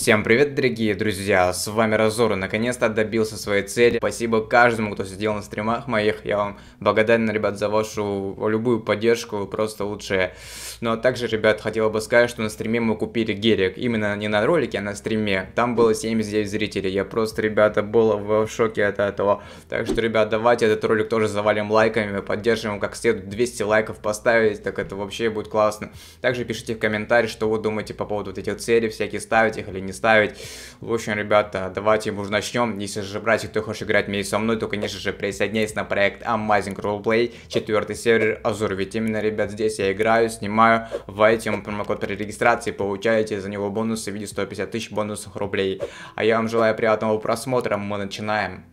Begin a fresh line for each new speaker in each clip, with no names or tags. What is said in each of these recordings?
Всем привет, дорогие друзья, с вами Разор, наконец-то добился своей цели. Спасибо каждому, кто сидел на стримах моих, я вам благодарен, ребят, за вашу любую поддержку, вы просто лучшие. Ну а также, ребят, хотел бы сказать, что на стриме мы купили Герик, именно не на ролике, а на стриме. Там было 79 зрителей, я просто, ребята, был в шоке от этого. Так что, ребят, давайте этот ролик тоже завалим лайками, поддержим как следует 200 лайков поставить, так это вообще будет классно. Также пишите в комментариях, что вы думаете по поводу вот этих целей, всякие ставить их или нет не ставить. В общем, ребята, давайте мы уже начнем. Если же, братья, кто хочет играть вместе со мной, то, конечно же, присоединяйтесь на проект Amazing Roleplay, четвертый сервер Азур, Ведь именно, ребят, здесь я играю, снимаю, В ему промокод при регистрации, получаете за него бонусы в виде 150 тысяч бонусных рублей. А я вам желаю приятного просмотра, мы начинаем.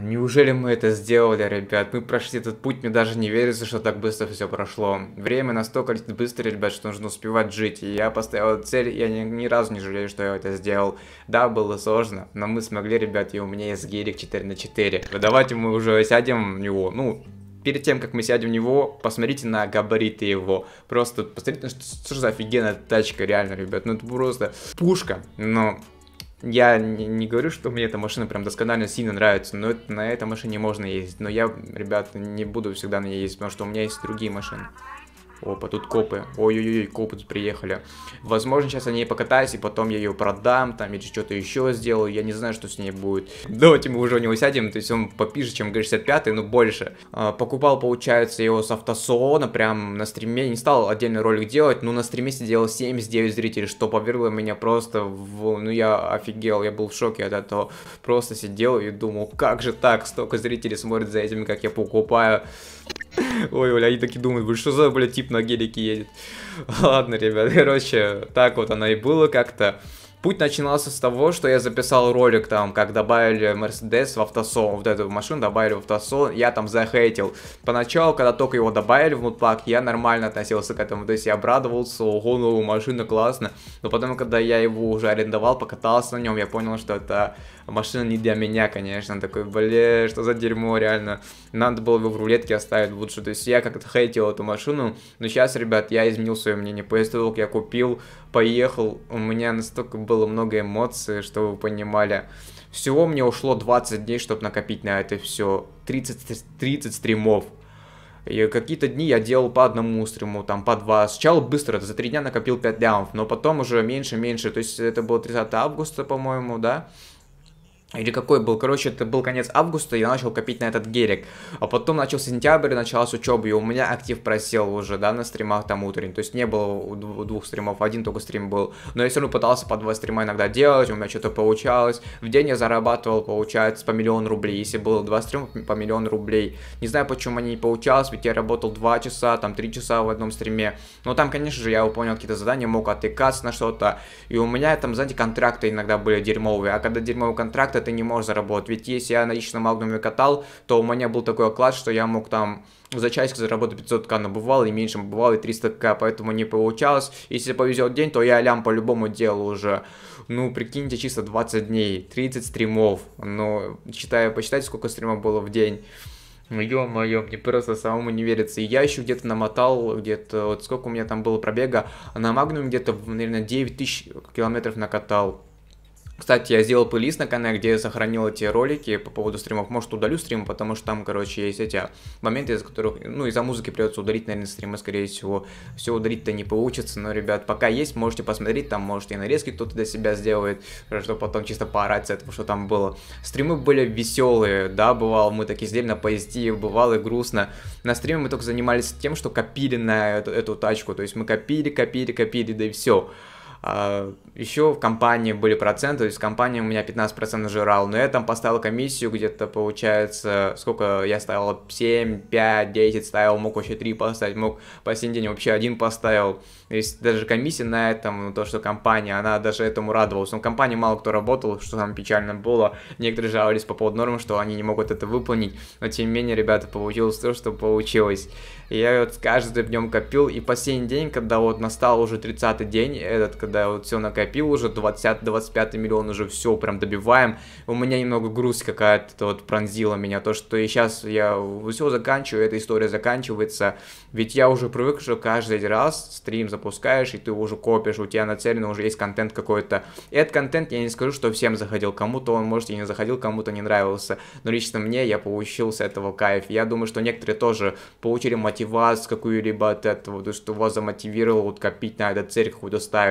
Неужели мы это сделали, ребят? Мы прошли этот путь, мне даже не верится, что так быстро все прошло. Время настолько летит быстро, ребят, что нужно успевать жить. И я поставил цель, и я ни, ни разу не жалею, что я это сделал. Да, было сложно, но мы смогли, ребят, и у меня есть гирик 4 на 4 Давайте мы уже сядем в него, ну, перед тем, как мы сядем в него, посмотрите на габариты его. Просто посмотрите, что, что за офигенная тачка, реально, ребят. Ну, это просто пушка. Но я не, не говорю, что мне эта машина прям досконально сильно нравится, но это, на этой машине можно ездить. Но я, ребят, не буду всегда на ней ездить, потому что у меня есть другие машины. Опа, тут копы. Ой-ой-ой, копы тут приехали. Возможно, сейчас они ней покатаюсь, и потом я ее продам, там, или что-то еще сделаю. Я не знаю, что с ней будет. Давайте мы уже у него сядем, то есть он попиже, чем Г-65, но больше. А, покупал, получается, его с автосалона, прям на стриме. Не стал отдельный ролик делать, но на стриме сидело 79 зрителей, что повергло меня просто в... Ну, я офигел, я был в шоке от этого. Просто сидел и думал, как же так, столько зрителей смотрит за этим, как я покупаю. Ой, бля, они такие думают, вы что за, бля, тип на гелике едет? Ладно, ребят, короче, так вот оно и было как-то. Путь начинался с того, что я записал ролик там, как добавили Mercedes в автосон, вот эту машину добавили в автосон, я там захейтил. Поначалу, когда только его добавили в мудпак, я нормально относился к этому, то есть я обрадовался, ого, новая ну, машина, классно. Но потом, когда я его уже арендовал, покатался на нем, я понял, что это машина не для меня, конечно, такой, блин, что за дерьмо, реально, надо было его в рулетке оставить лучше, то есть я как-то хейтил эту машину, но сейчас, ребят, я изменил свое мнение, PS2 я купил, поехал, у меня настолько было много эмоций, что вы понимали, всего мне ушло 20 дней, чтобы накопить на это все, 30, 30 стримов, и какие-то дни я делал по одному стриму, там по два. Сначала быстро, за три дня накопил 5 лямов, но потом уже меньше-меньше. То есть это было 30 августа, по-моему, да? или какой был, короче, это был конец августа, я начал копить на этот герик, а потом начал сентябрь, началась учеба, и у меня актив просел уже, да, на стримах там утренний, то есть не было двух стримов, один только стрим был, но я все равно пытался по два стрима иногда делать, у меня что-то получалось, в день я зарабатывал, получается, по миллион рублей, если было два стрима, по миллион рублей, не знаю, почему они не получалось, ведь я работал два часа, там три часа в одном стриме, но там, конечно же, я выполнял какие-то задания, мог отыкаться на что-то, и у меня там, знаете, контракты иногда были дерьмовые, а когда дерьмовые контракты, ты не можешь заработать. Ведь если я на личном магнуме катал, то у меня был такой оклад, что я мог там за часик заработать 500к набывал, и меньше бывало, и 300к, поэтому не получалось. Если повезет день, то я лям по-любому делал уже. Ну, прикиньте, чисто 20 дней, 30 стримов. Ну, читая, посчитайте, сколько стримов было в день. Ну, ё-моё, мне просто самому не верится. И я еще где-то намотал, где-то, вот сколько у меня там было пробега, а на магнуме, где-то, наверное, 9 тысяч километров накатал. Кстати, я сделал плейлист на канале, где я сохранил эти ролики по поводу стримов. Может, удалю стрим, потому что там, короче, есть эти моменты, из которых, ну, из-за музыки придется удалить, наверное, стримы, скорее всего. Все удалить-то не получится, но, ребят, пока есть, можете посмотреть, там, может, и нарезки кто-то для себя сделает, чтобы потом чисто поорать с этого, что там было. Стримы были веселые, да, бывало, мы такие сидели на позитиве, бывало и грустно. На стриме мы только занимались тем, что копили на эту, эту тачку, то есть мы копили, копили, копили, да и все. А, Еще в компании были проценты, то есть компания у меня 15% жрал, но я там поставил комиссию где-то, получается, сколько я ставил, 7, 5, 10 ставил, мог вообще 3 поставить, мог по сей день вообще один поставил. То есть даже комиссия на этом, то, что компания, она даже этому радовалась. Но в компании мало кто работал, что там печально было. Некоторые жаловались по поводу нормы, что они не могут это выполнить, но тем не менее, ребята, получилось то, что получилось. И я вот каждый днем копил, и по сей день, когда вот настал уже 30 день, этот, когда когда вот все накопил уже, 20-25 миллион уже все прям добиваем. У меня немного груз какая-то вот пронзила меня, то, что и сейчас я все заканчиваю, эта история заканчивается, ведь я уже привык, что каждый раз стрим запускаешь, и ты уже копишь, у тебя нацелено уже есть контент какой-то. И этот контент, я не скажу, что всем заходил, кому-то он, может, и не заходил, кому-то не нравился, но лично мне я получил с этого кайф. Я думаю, что некоторые тоже получили мотивацию какую-либо от этого, то, что вас замотивировало вот копить на этот цель какую-то ставить.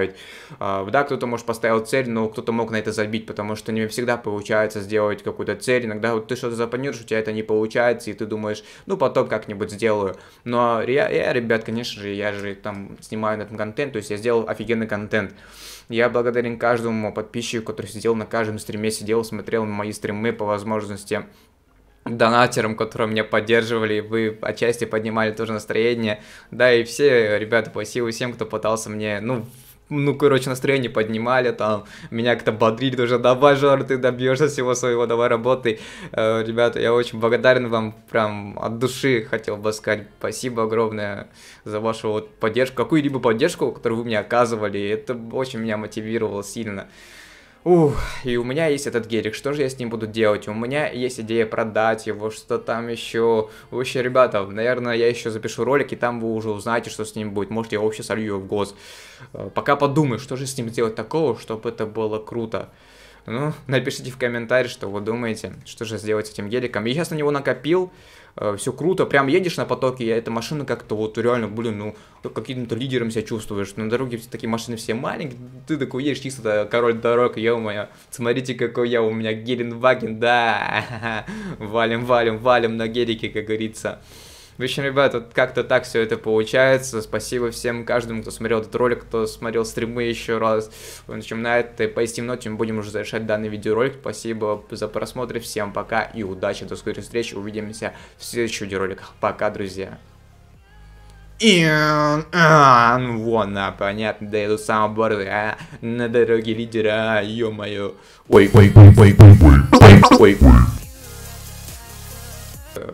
А, да, кто-то, может, поставил цель, но кто-то мог на это забить, потому что не всегда получается сделать какую-то цель. Иногда вот ты что-то запланируешь, у тебя это не получается, и ты думаешь, ну, потом как-нибудь сделаю. Но я, я, ребят, конечно же, я же там снимаю на этом контент, то есть я сделал офигенный контент. Я благодарен каждому подписчику, который сидел на каждом стриме, сидел, смотрел мои стримы по возможности донатерам, которые меня поддерживали, вы отчасти поднимали тоже настроение, да, и все, ребята, спасибо всем, кто пытался мне, ну, ну, короче, настроение поднимали, там, меня как-то бодрили тоже, давай, Жор, ты добьешься всего своего, давай работай. Э, ребята, я очень благодарен вам, прям от души хотел бы сказать спасибо огромное за вашу вот поддержку, какую-либо поддержку, которую вы мне оказывали, это очень меня мотивировало сильно. Ух, и у меня есть этот герик. что же я с ним буду делать? У меня есть идея продать его, что там еще... Вообще, ребята, наверное, я еще запишу ролик, и там вы уже узнаете, что с ним будет. Может, я вообще солью его в гос. Э, пока подумаю, что же с ним сделать такого, чтобы это было круто. Ну, напишите в комментарии, что вы думаете, что же сделать с этим геликом. Я сейчас на него накопил, э, все круто, прям едешь на потоке, я эта машина как-то вот реально, блин, ну, каким-то лидером себя чувствуешь. На дороге все такие машины все маленькие, ты такой едешь, чисто да, король дорог, ё-моё, смотрите, какой я, у меня Геленваген, да, валим, валим, валим на гелике, как говорится. В общем, ребят, вот как-то так все это получается. Спасибо всем, каждому, кто смотрел этот ролик, кто смотрел стримы еще раз. В общем, на этой позитивной ноте мы будем уже завершать данный видеоролик. Спасибо за просмотр, всем пока и удачи, до скорых встреч, увидимся в следующих видеороликах. Пока, друзья. И он, вон, а, ну понятно, да иду сам борды, а, на дороге лидера, ё-моё. Ой, ой, ой, ой, ой, ой, ой, ой, ой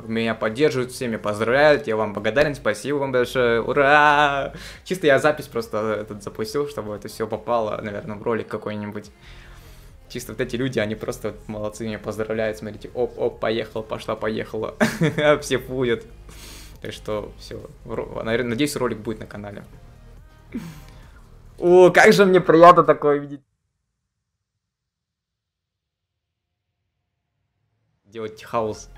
меня поддерживают, всеми поздравляют, я вам благодарен, спасибо вам большое, ура! Чисто я запись просто э, этот запустил, чтобы это все попало, наверное, в ролик какой-нибудь. Чисто вот эти люди, они просто вот молодцы, меня поздравляют, смотрите, оп-оп, поехал, пошла, поехала, все будет. Так что все, надеюсь, ролик будет на канале. О, как же мне приятно такое видеть. Делать хаос.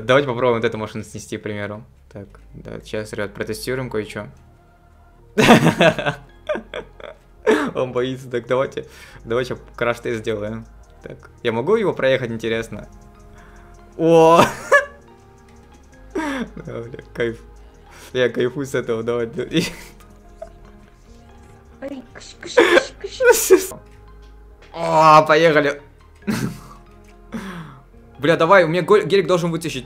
Давайте попробуем вот эту машину снести, к примеру. Так, да, сейчас, ребят, протестируем кое-что. Он боится, так давайте, давайте краш-тест сделаем. Так, я могу его проехать, интересно? О! Да, бля, кайф. Я кайфую с этого, давай. О, поехали. Бля, давай, у меня гелик должен вытащить.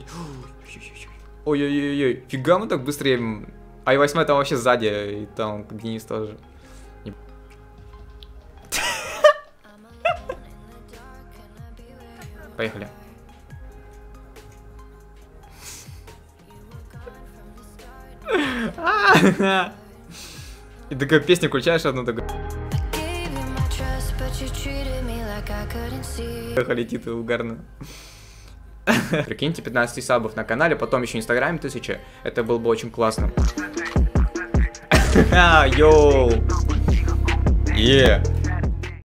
Ой-ой-ой, ой, фига мы так быстрее. А и восьмая там вообще сзади, и там Денис тоже. Поехали. И такая песня включаешь одну такую. Поехали, Тита, угарно. Прикиньте, 15 сабов на канале, потом еще инстаграме тысяча. Это было бы очень классно. А, йоу. Yeah.